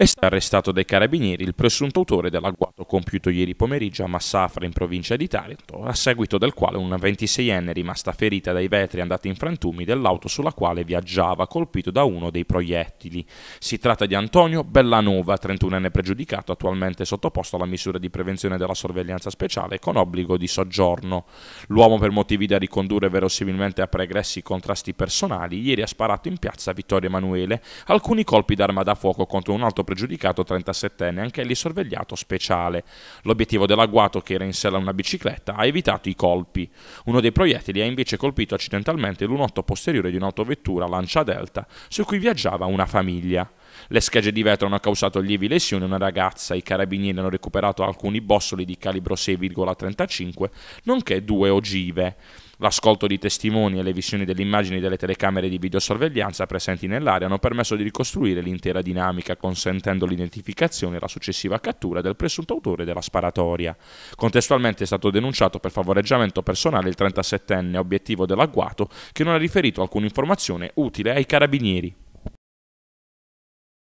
È stato arrestato dai carabinieri il presunto autore dell'agguato compiuto ieri pomeriggio a Massafra in provincia di Taranto, a seguito del quale una 26enne rimasta ferita dai vetri andati in frantumi dell'auto sulla quale viaggiava, colpito da uno dei proiettili. Si tratta di Antonio Bellanova, 31enne pregiudicato, attualmente sottoposto alla misura di prevenzione della sorveglianza speciale con obbligo di soggiorno. L'uomo, per motivi da ricondurre verosimilmente a pregressi contrasti personali, ieri ha sparato in piazza Vittorio Emanuele alcuni colpi d'arma da fuoco contro un altro pregiudicato 37enne, anche lì sorvegliato speciale. L'obiettivo dell'agguato, che era in sella una bicicletta, ha evitato i colpi. Uno dei proiettili ha invece colpito accidentalmente l'unotto posteriore di un'autovettura Lancia Delta, su cui viaggiava una famiglia. Le schegge di vetro hanno causato lievi lesioni a una ragazza, i carabinieri hanno recuperato alcuni bossoli di calibro 6,35, nonché due ogive. L'ascolto di testimoni e le visioni delle immagini delle telecamere di videosorveglianza presenti nell'area hanno permesso di ricostruire l'intera dinamica, consentendo l'identificazione e la successiva cattura del presunto autore della sparatoria. Contestualmente è stato denunciato per favoreggiamento personale il 37enne obiettivo dell'agguato, che non ha riferito alcuna informazione utile ai carabinieri.